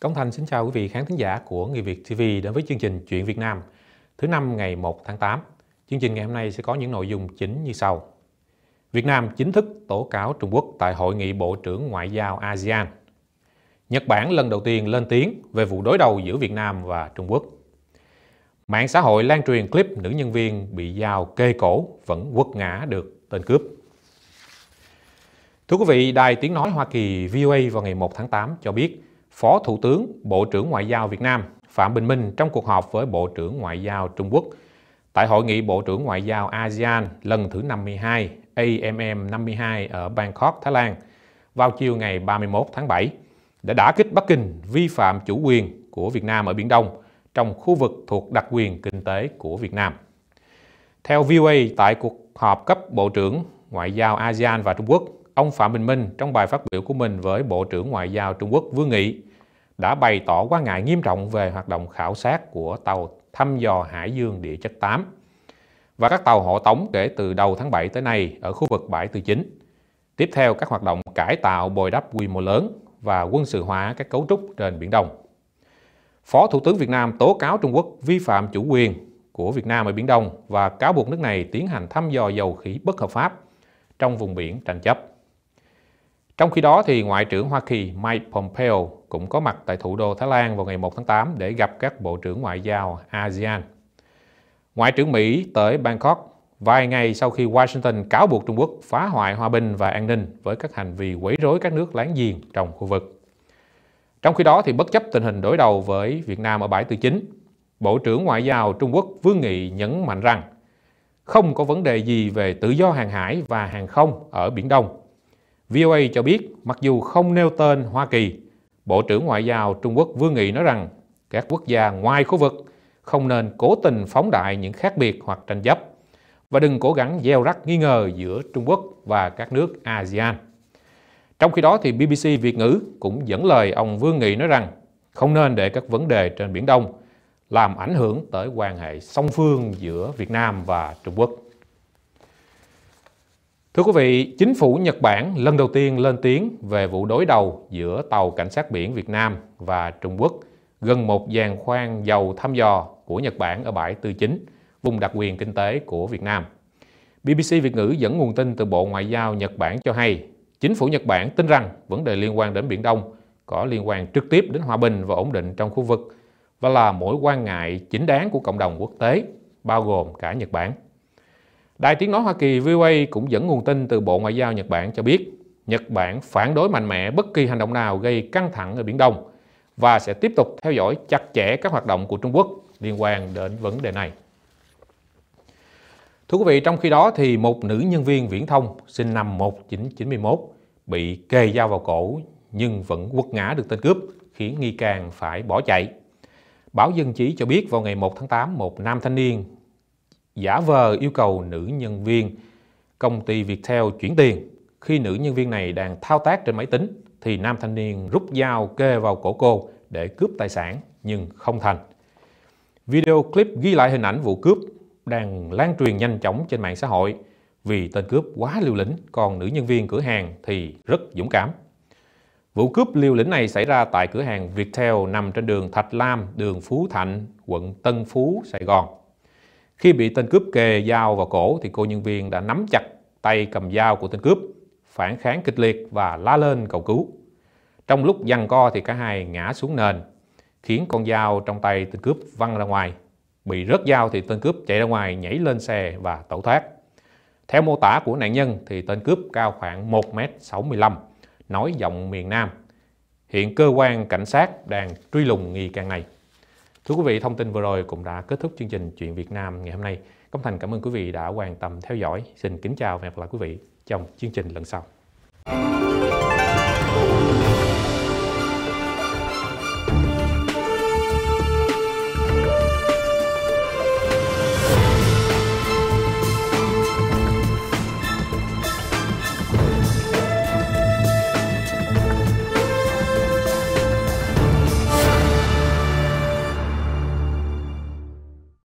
Công Thành xin chào quý vị khán thính giả của Người Việt TV đến với chương trình Chuyện Việt Nam thứ năm ngày 1 tháng 8. Chương trình ngày hôm nay sẽ có những nội dung chính như sau. Việt Nam chính thức tố cáo Trung Quốc tại Hội nghị Bộ trưởng Ngoại giao ASEAN. Nhật Bản lần đầu tiên lên tiếng về vụ đối đầu giữa Việt Nam và Trung Quốc. Mạng xã hội lan truyền clip nữ nhân viên bị dao kê cổ vẫn quật ngã được tên cướp. Thưa quý vị, Đài Tiếng Nói Hoa Kỳ VOA vào ngày 1 tháng 8 cho biết Phó Thủ tướng Bộ trưởng Ngoại giao Việt Nam Phạm Bình Minh trong cuộc họp với Bộ trưởng Ngoại giao Trung Quốc. Tại hội nghị Bộ trưởng Ngoại giao ASEAN lần thứ 52 AMM 52 ở Bangkok, Thái Lan vào chiều ngày 31 tháng 7 đã đả kích Bắc Kinh vi phạm chủ quyền của Việt Nam ở Biển Đông trong khu vực thuộc đặc quyền kinh tế của Việt Nam. Theo VOA, tại cuộc họp cấp Bộ trưởng Ngoại giao ASEAN và Trung Quốc, ông Phạm Bình Minh trong bài phát biểu của mình với Bộ trưởng Ngoại giao Trung Quốc Vương Nghị đã bày tỏ quan ngại nghiêm trọng về hoạt động khảo sát của tàu thăm dò hải dương địa chất 8 và các tàu hộ tống kể từ đầu tháng 7 tới nay ở khu vực bãi Tư Chính. Tiếp theo các hoạt động cải tạo bồi đắp quy mô lớn và quân sự hóa các cấu trúc trên Biển Đông. Phó Thủ tướng Việt Nam tố cáo Trung Quốc vi phạm chủ quyền của Việt Nam ở Biển Đông và cáo buộc nước này tiến hành thăm dò dầu khí bất hợp pháp trong vùng biển tranh chấp. Trong khi đó, thì Ngoại trưởng Hoa Kỳ Mike Pompeo cũng có mặt tại thủ đô Thái Lan vào ngày 1 tháng 8 để gặp các bộ trưởng ngoại giao ASEAN. Ngoại trưởng Mỹ tới Bangkok vài ngày sau khi Washington cáo buộc Trung Quốc phá hoại hòa bình và an ninh với các hành vi quấy rối các nước láng giềng trong khu vực. Trong khi đó, thì bất chấp tình hình đối đầu với Việt Nam ở bãi tư chính, Bộ trưởng Ngoại giao Trung Quốc Vương Nghị nhấn mạnh rằng không có vấn đề gì về tự do hàng hải và hàng không ở Biển Đông VOA cho biết mặc dù không nêu tên Hoa Kỳ, Bộ trưởng Ngoại giao Trung Quốc Vương Nghị nói rằng các quốc gia ngoài khu vực không nên cố tình phóng đại những khác biệt hoặc tranh chấp và đừng cố gắng gieo rắc nghi ngờ giữa Trung Quốc và các nước ASEAN. Trong khi đó thì BBC Việt ngữ cũng dẫn lời ông Vương Nghị nói rằng không nên để các vấn đề trên Biển Đông làm ảnh hưởng tới quan hệ song phương giữa Việt Nam và Trung Quốc. Thưa quý vị, chính phủ Nhật Bản lần đầu tiên lên tiếng về vụ đối đầu giữa tàu cảnh sát biển Việt Nam và Trung Quốc gần một giàn khoan dầu thăm dò của Nhật Bản ở bãi Tư Chính, vùng đặc quyền kinh tế của Việt Nam. BBC Việt ngữ dẫn nguồn tin từ Bộ Ngoại giao Nhật Bản cho hay, chính phủ Nhật Bản tin rằng vấn đề liên quan đến Biển Đông có liên quan trực tiếp đến hòa bình và ổn định trong khu vực và là mối quan ngại chính đáng của cộng đồng quốc tế, bao gồm cả Nhật Bản. Đài Tiếng Nói Hoa Kỳ VOA cũng dẫn nguồn tin từ Bộ Ngoại giao Nhật Bản cho biết Nhật Bản phản đối mạnh mẽ bất kỳ hành động nào gây căng thẳng ở Biển Đông và sẽ tiếp tục theo dõi chặt chẽ các hoạt động của Trung Quốc liên quan đến vấn đề này. Thưa quý vị, trong khi đó thì một nữ nhân viên viễn thông sinh năm 1991 bị kề dao vào cổ nhưng vẫn quật ngã được tên cướp khiến nghi can phải bỏ chạy. Báo Dân Chí cho biết vào ngày 1 tháng 8, một nam thanh niên giả vờ yêu cầu nữ nhân viên công ty Viettel chuyển tiền. Khi nữ nhân viên này đang thao tác trên máy tính thì nam thanh niên rút dao kê vào cổ cô để cướp tài sản nhưng không thành. Video clip ghi lại hình ảnh vụ cướp đang lan truyền nhanh chóng trên mạng xã hội vì tên cướp quá liều lĩnh còn nữ nhân viên cửa hàng thì rất dũng cảm. Vụ cướp liều lĩnh này xảy ra tại cửa hàng Viettel nằm trên đường Thạch Lam, đường Phú Thạnh, quận Tân Phú, Sài Gòn. Khi bị tên cướp kề dao vào cổ thì cô nhân viên đã nắm chặt tay cầm dao của tên cướp, phản kháng kịch liệt và la lên cầu cứu. Trong lúc giằng co thì cả hai ngã xuống nền, khiến con dao trong tay tên cướp văng ra ngoài. Bị rớt dao thì tên cướp chạy ra ngoài nhảy lên xe và tẩu thoát. Theo mô tả của nạn nhân thì tên cướp cao khoảng 1m65, nói giọng miền Nam. Hiện cơ quan cảnh sát đang truy lùng nghi can này. Thưa quý vị, thông tin vừa rồi cũng đã kết thúc chương trình Chuyện Việt Nam ngày hôm nay. Công Thành cảm ơn quý vị đã quan tâm theo dõi. Xin kính chào và hẹn gặp lại quý vị trong chương trình lần sau.